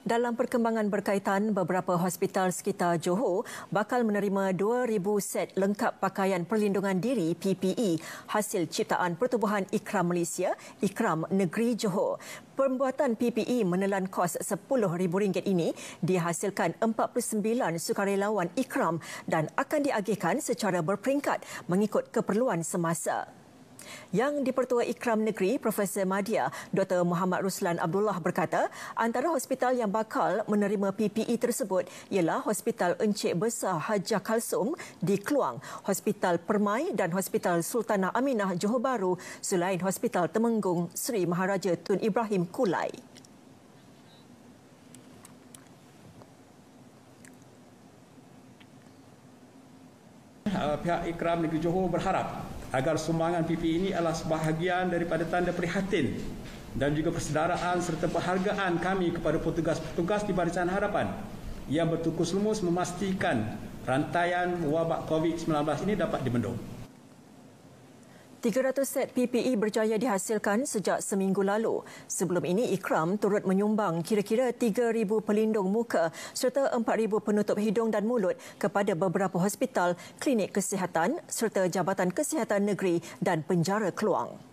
Dalam perkembangan berkaitan, beberapa hospital sekitar Johor bakal menerima 2,000 set lengkap pakaian perlindungan diri PPE hasil ciptaan Pertubuhan Ikram Malaysia, Ikram Negeri Johor. Pembuatan PPE menelan kos RM10,000 ini dihasilkan 49 sukarelawan Ikram dan akan diagihkan secara berperingkat mengikut keperluan semasa. Yang dipertua Ikram Negeri, Profesor Madia, Dr. Muhammad Ruslan Abdullah berkata, antara hospital yang bakal menerima PPE tersebut ialah Hospital Encik Besar Hajah Kalsum di Keluang, Hospital Permai dan Hospital Sultanah Aminah Johor Bahru selain Hospital Temenggung Sri Maharaja Tun Ibrahim Kulai. Uh, pihak Ikram Negeri Johor berharap agar sumbangan PPE ini adalah sebahagian daripada tanda prihatin dan juga persedaraan serta perhargaan kami kepada petugas-petugas di Barisan Harapan yang bertukus lumus memastikan rantaian wabak COVID-19 ini dapat dibendung. 300 set PPE berjaya dihasilkan sejak seminggu lalu. Sebelum ini, Ikram turut menyumbang kira-kira 3,000 pelindung muka serta 4,000 penutup hidung dan mulut kepada beberapa hospital, klinik kesihatan serta Jabatan Kesihatan Negeri dan Penjara Keluang.